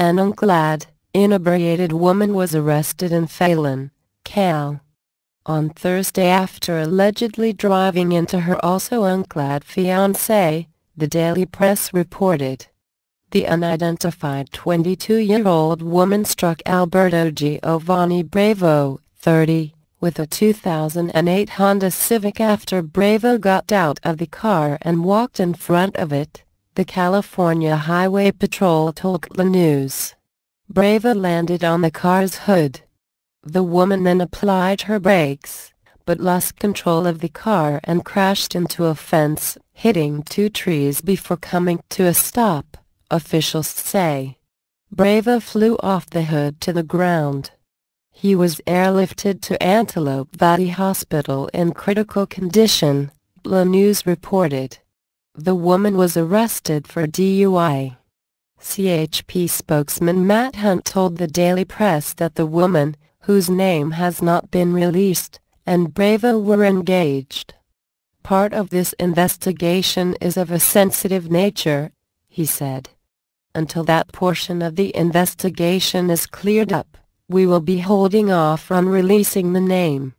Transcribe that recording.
An unclad, inebriated woman was arrested in Phelan, Cal. On Thursday after allegedly driving into her also unclad fiancé, the Daily Press reported. The unidentified 22-year-old woman struck Alberto Giovanni Bravo, 30, with a 2008 Honda Civic after Bravo got out of the car and walked in front of it. The California Highway Patrol told the news. Brava landed on the car's hood. The woman then applied her brakes, but lost control of the car and crashed into a fence, hitting two trees before coming to a stop, officials say. Brava flew off the hood to the ground. He was airlifted to Antelope Valley Hospital in critical condition, La News reported. The woman was arrested for DUI. CHP spokesman Matt Hunt told the Daily Press that the woman, whose name has not been released, and Bravo were engaged. Part of this investigation is of a sensitive nature, he said. Until that portion of the investigation is cleared up, we will be holding off on releasing the name.